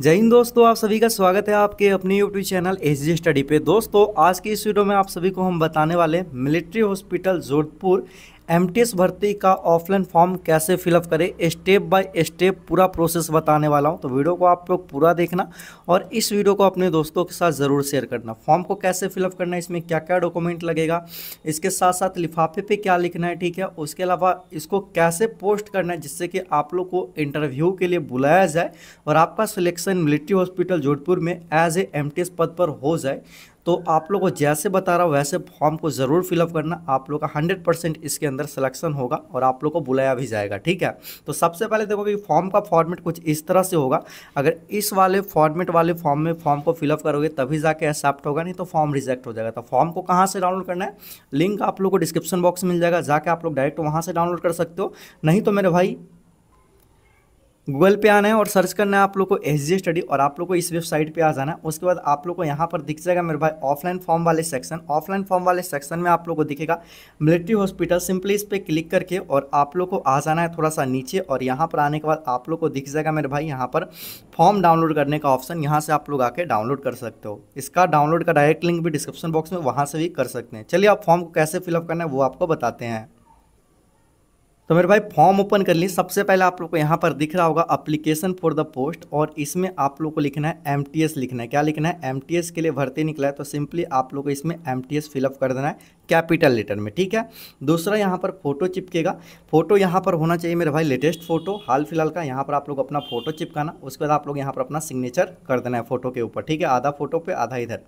जय हिंद दोस्तों आप सभी का स्वागत है आपके अपने YouTube channel H G study पे दोस्तों आज की इस वीडियो में आप सभी को हम बताने वाले मिलिट्री हॉस्पिटल जोधपुर एम भर्ती का ऑफलाइन फॉर्म कैसे फिलअप करें स्टेप बाय स्टेप पूरा प्रोसेस बताने वाला हूं तो वीडियो को आप लोग पूरा देखना और इस वीडियो को अपने दोस्तों के साथ ज़रूर शेयर करना फॉर्म को कैसे फिलअप करना है इसमें क्या क्या डॉक्यूमेंट लगेगा इसके साथ साथ लिफाफे पे क्या लिखना है ठीक है उसके अलावा इसको कैसे पोस्ट करना है जिससे कि आप लोग को इंटरव्यू के लिए बुलाया जाए और आपका सिलेक्शन मिलिट्री हॉस्पिटल जोधपुर में एज ए एम पद पर हो जाए तो आप लोग को जैसे बता रहा हूँ वैसे फॉर्म को ज़रूर फिलअप करना आप लोग का हंड्रेड परसेंट इसके अंदर सिलेक्शन होगा और आप लोग को बुलाया भी जाएगा ठीक है तो सबसे पहले देखो कि फॉर्म का फॉर्मेट कुछ इस तरह से होगा अगर इस वाले फॉर्मेट वाले फॉर्म में फॉर्म को फिलअप करोगे तभी जाके एक्सेप्ट होगा नहीं तो फॉर्म रिजेक्ट हो जाएगा तो फॉर्म को कहाँ से डाउनलोड करना है लिंक आप लोग को डिस्क्रिप्शन बॉक्स मिल जाएगा जाके आप लोग डायरेक्ट वहाँ से डाउनलोड कर सकते हो नहीं तो मेरे भाई गूगल पे आना है और सर्च करना है आप लोग को एस जी स्टडी और आप लोग को इस वेबसाइट पे आ जाना है उसके बाद आप लोग को यहाँ पर दिख जाएगा मेरे भाई ऑफलाइन फॉर्म वाले सेक्शन ऑफलाइन फॉर्म वाले सेक्शन में आप लोग को दिखेगा मिलिट्री हॉस्पिटल सिंपली इस पर क्लिक करके और आप लोग को आ जाना है थोड़ा सा नीचे और यहाँ पर आने के बाद आप लोग को दिख जाएगा मेरे भाई यहाँ पर फॉर्म डाउनलोड करने का ऑप्शन यहाँ से आप लोग आके डाउनलोड कर सकते हो इसका डाउनलोड का डायरेक्ट लिंक भी डिस्क्रिप्शन बॉक्स में वहाँ से भी कर सकते हैं चलिए आप फॉर्म को कैसे फिलअप करना है वो आपको बताते हैं तो मेरे भाई फॉर्म ओपन कर लिए सबसे पहले आप लोग को यहाँ पर दिख रहा होगा अप्लीकेशन फॉर द पोस्ट और इसमें आप लोग को लिखना है एम लिखना है क्या लिखना है एम के लिए भर्ती निकला है तो सिंपली आप लोग को इसमें एम फिलअप कर देना है कैपिटल लेटर में ठीक है दूसरा यहाँ पर फोटो चिपकेगा फोटो यहाँ पर होना चाहिए मेरे भाई लेटेस्ट फोटो हाल फिलहाल का यहाँ पर आप लोग अपना फोटो चिपकाना उसके बाद आप लोग यहाँ पर अपना सिग्नेचर कर देना है फोटो के ऊपर ठीक है आधा फोटो पे आधा इधर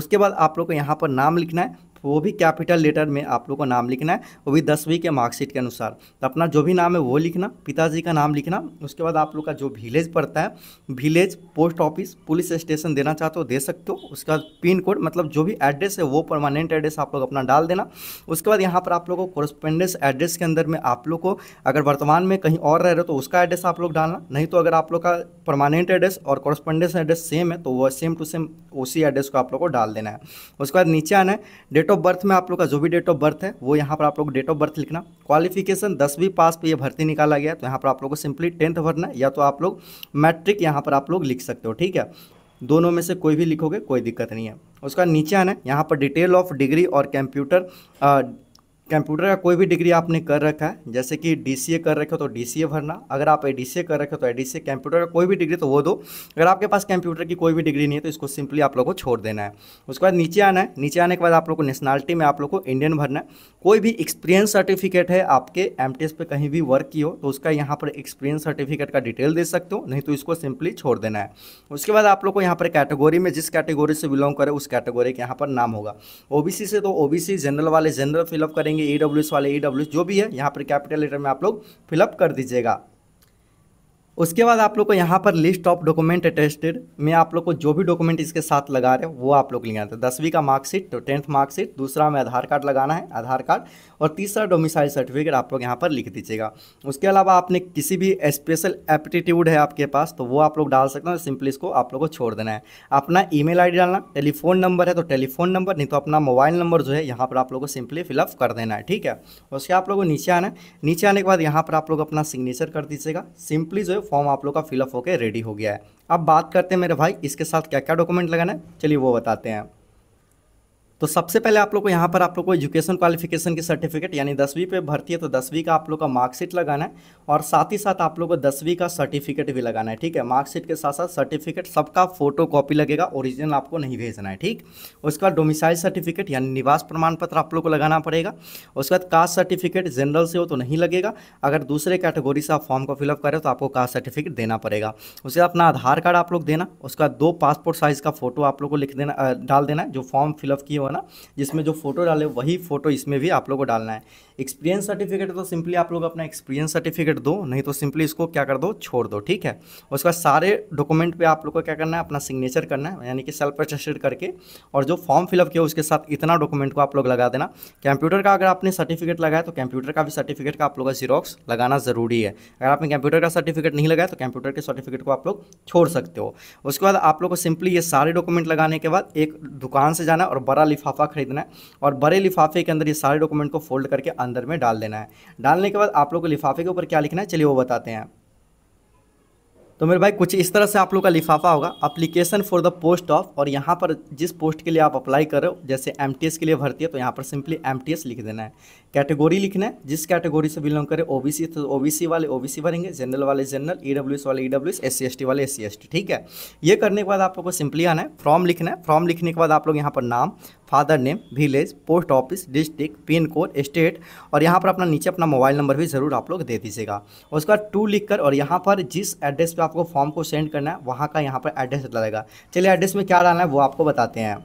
उसके बाद आप लोग को यहाँ पर नाम लिखना है वो भी कैपिटल लेटर में आप लोग को नाम लिखना है वो भी दसवीं के मार्कशीट के अनुसार तो अपना जो भी नाम है वो लिखना पिताजी का नाम लिखना उसके बाद आप लोग का जो विलेज पड़ता है village post office police station देना चाहते हो दे सकते हो उसके बाद पिन कोड मतलब जो भी एड्रेस है वो परमानेंट एड्रेस आप लोग अपना डाल देना उसके बाद यहाँ पर आप लोग को कॉरस्पेंडेंस एड्रेस के अंदर में आप लोग को अगर वर्तमान में कहीं और रह रहे हो तो उसका एड्रेस आप लोग डालना नहीं तो अगर आप लोग का परमानेंट एड्रेस और कॉरस्पेंडेंस एड्रेस सेम है तो वह सेम टू सेम उसी एड्रेस को आप लोग को डाल देना है उसके बाद नीचे आना है डेट डेट ऑफ बर्थ में आप लोग का जो भी डेट ऑफ बर्थ है वो यहाँ पर आप लोग डेट ऑफ बर्थ लिखना क्वालिफिकेशन दसवीं पास पे ये भर्ती निकाला गया तो यहाँ पर आप लोग को सिंपली टेंथ भरना या तो आप लोग मैट्रिक यहाँ पर आप लोग लिख सकते हो ठीक है दोनों में से कोई भी लिखोगे कोई दिक्कत नहीं है उसका नीचे आना है यहाँ पर डिटेल ऑफ डिग्री और कंप्यूटर कंप्यूटर का कोई भी डिग्री आपने कर रखा है जैसे कि डी कर रखे हो तो डी भरना अगर आप एडीसीए कर रखे हो तो ए कंप्यूटर का कोई भी डिग्री तो वो दो अगर आपके पास कंप्यूटर की कोई भी डिग्री नहीं है तो इसको सिंपली आप लोग को छोड़ देना है उसके बाद नीचे आना है नीचे आने के बाद आप लोग को नेशनलिटी में आप लोग को इंडियन भरना है कोई भी एक्सपीरियंस सर्टिफिकेट है आपके एम टी कहीं भी वर्क की हो तो उसका यहाँ पर एक्सपीरियंस सर्टिफिकेट का डिटेल दे सकते हो नहीं तो इसको सिंपली छोड़ देना है उसके बाद आप लोग को यहाँ पर कैटेगोरी में जिस कैटेगोरी से बिलोंग करे उस कैटेगोरी के यहाँ पर नाम होगा ओ से तो ओ जनरल वाले जनरल फिलअप करेंगे होंगे ई वाले ई जो भी है यहाँ पर कैपिटल लेटर में आप लोग फिलअप कर दीजिएगा उसके बाद आप लोग को यहाँ पर लिस्ट ऑफ डॉक्यूमेंट अटेस्टेड में आप लोग को जो भी डॉक्यूमेंट इसके साथ लगा रहे हैं वो आप लोग ले था दसवीं का मार्कशीट तो टेंथ मार्कशीट दूसरा में आधार कार्ड लगाना है आधार कार्ड और तीसरा डोमिसाइल सर्टिफिकेट आप लोग यहाँ पर लिख दीजिएगा उसके अलावा आपने किसी भी स्पेशल एप्टीट्यूड है आपके पास तो वो आप लोग डाल सकते हैं सिंपली इसको आप लोग को छोड़ देना है अपना ई मेल डालना टेलीफोन नंबर है तो टेलीफोन नंबर नहीं तो अपना मोबाइल नंबर जो है यहाँ पर आप लोग को सिंपली फिलअप कर देना है ठीक है उसके आप लोग को नीचे आना है नीचे आने के बाद यहाँ पर आप लोग अपना सिग्नेचर कर दीजिएगा सिंपली जो है फॉर्म आप लोग का फिलअप होकर रेडी हो गया है अब बात करते हैं मेरे भाई इसके साथ क्या क्या डॉक्यूमेंट लगाना है चलिए वो बताते हैं तो सबसे पहले आप लोग को यहाँ पर आप लोग को एजुकेशन क्वालिफिकेशन की सर्टिफिकेट यानी दसवीं पे भर्ती है तो दसवीं का आप लोग का मार्कशीट लगाना है और साथ ही साथ आप लोग को दसवीं का सर्टिफिकेट भी लगाना है ठीक है मार्कशीट के साथ साथ सर्टिफिकेट सबका फोटो कॉपी लगेगा ओरिजिनल आपको नहीं भेजना है ठीक उसके बाद डोमिसाइल सर्टिफिकेट यानी निवास प्रमाण पत्र आप लोग को लगाना पड़ेगा उसके बाद कास्ट सर्टिफिकेट जनरल से हो तो नहीं लगेगा अगर दूसरे कैटेगोरी से आप फॉर्म को फिलअप करें तो आपको कास्ट सर्टिफिकेट देना पड़ेगा उसके बाद अपना आधार कार्ड आप लोग देना उसका दो पासपोर्ट साइज़ का फोटो आप लोग को लिख देना डाल देना जो फॉर्म फिलअप किए ना जिसमें जो फोटो डाले वही फोटो इसमें भी आप लोग को डालना है एक्सपीरियंस सर्टिफिकेट तो सिंपली आप लोग अपना एक्सपीरियंस सर्टिफिकेट दो नहीं तो सिंपली इसको क्या कर दो छोड़ दो ठीक है बाद सारे डॉक्यूमेंट पर आप लोग को क्या करना है अपना सिग्नेचर करना है यानी कि सेल्फ रजिस्टर्ड करके और जो फॉर्म फिलअप किया उसके साथ इतना डॉक्यूमेंट को आप लोग लगा देना कंप्यूटर का अगर आपने सर्टिफिकेट लगाया तो कंप्यूटर का भी सर्टिफिकेट का आप लोग का जीरोक्स लगाना ज़रूरी है अगर आपने कंप्यूटर का सर्टिफिकेट नहीं लगाया तो कंप्यूटर के सर्टिफिकेट को आप लोग छोड़ सकते हो उसके बाद आप लोग को सिंपली ये सारे डॉक्यूमेंट लगाने के बाद एक दुकान से जाना और बड़ा लिफाफा खरीदना है और बड़े लिफाफे के अंदर ये सारे डॉक्यूमेंट को फोल्ड करके अंदर में डाल देना है डालने के बाद आप लोग को लिफाफे के ऊपर क्या लिखना है चलिए वो बताते हैं तो मेरे भाई कुछ इस तरह से आप लोग का लिफाफा होगा application for the post of और यहाँ पर जिस पोस्ट के लिए आप अप्लाई कर रहे हो जैसे एम के लिए भर्ती है तो यहाँ पर सिंपली एम लिख देना है कैटेगरी लिखना है जिस कैटेगरी से बिलोंग करें ओ बी तो ओ वाले ओ भरेंगे जनरल वाले जनरल ई e वाले ई डब्ल्यू एस वाले एस सी ठीक है ये करने के बाद आप लोग को सिंपली आना है फॉर्म लिखना है फॉर्म लिखने के बाद आप लोग यहाँ पर नाम father name village post office district pin code state और यहाँ पर अपना नीचे अपना मोबाइल नंबर भी ज़रूर आप लोग दे दीजिएगा उसके बाद टू लिख कर और यहाँ पर जिस एड्रेस पर आपको फॉर्म को सेंड करना है वहाँ का यहाँ पर एड्रेस लगेगा चलिए एड्रेस में क्या डालना है वो आपको बताते हैं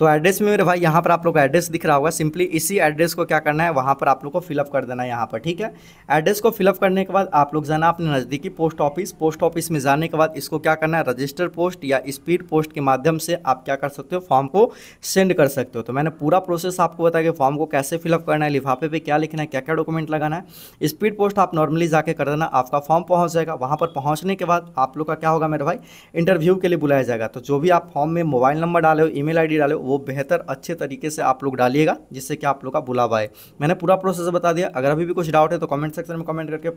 तो एड्रेस में मेरे भाई यहाँ पर आप लोग का एड्रेस दिख रहा होगा सिंपली इसी एड्रेस को क्या करना है वहाँ पर आप लोग को फिलअप कर देना है यहाँ पर ठीक है एड्रेस को फिलअप करने के बाद आप लोग जाना अपने नज़दीकी पोस्ट ऑफिस पोस्ट ऑफिस में जाने के बाद इसको क्या करना है रजिस्टर पोस्ट या स्पीड पोस्ट के माध्यम से आप क्या कर सकते हो फॉर्म को सेंड कर सकते हो तो मैंने पूरा प्रोसेस आपको बताया कि फॉर्म को कैसे फिलअप करना है लिफाफे पर क्या लिखना है क्या क्या डॉक्यूमेंट लगाना है स्पीड पोस्ट आप नॉर्मली जाके कर देना आपका फॉर्म पहुँच जाएगा वहाँ पर पहुँचने के बाद आप लोग का क्या होगा मेरे भाई इंटरव्यू के लिए बुलाया जाएगा तो जो भी आप फॉर्म में मोबाइल नंबर डाले हो ई डाले हो वो बेहतर अच्छे तरीके से आप लोग डालिएगा जिससे कि आप लोग का बुलावा है मैंने पूरा प्रोसेस बता दिया अगर अभी भी कुछ डाउट है तो कमेंट सेक्शन में कमेंट करके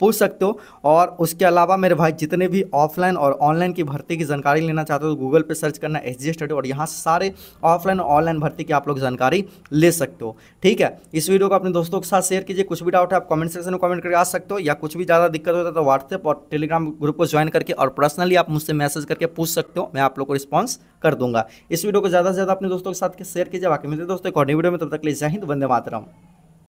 पूछ सकते हो और उसके अलावा मेरे भाई जितने भी ऑफलाइन और ऑनलाइन की भर्ती की जानकारी लेना चाहते हो तो गूगल पर सर्च करना एच स्टडी और यहाँ सारे ऑफलाइन और ऑनलाइन भर्ती की आप लोग जानकारी ले सकते हो ठीक है इस वीडियो को अपने दोस्तों के साथ शेयर कीजिए कुछ भी डाउट है आप कमेंट सेक्शन में कमेंट करके आ सकते हो या कुछ भी ज़्यादा दिक्कत होता है तो व्हाट्सएप और टेलीग्राम ग्रुप को ज्वाइन करके और पर्सनली आप मुझसे मैसेज करके पूछ सकते हो मैं आप लोग को रिस्पॉन्स कर दूंगा इस वीडियो को ज़्यादा से ज़्यादा अपने दोस्तों के साथ शेयर कीजिए बाकी मिलते दोस्तों एक और वीडियो में तब तक ले जय हिंद वंदे मातरम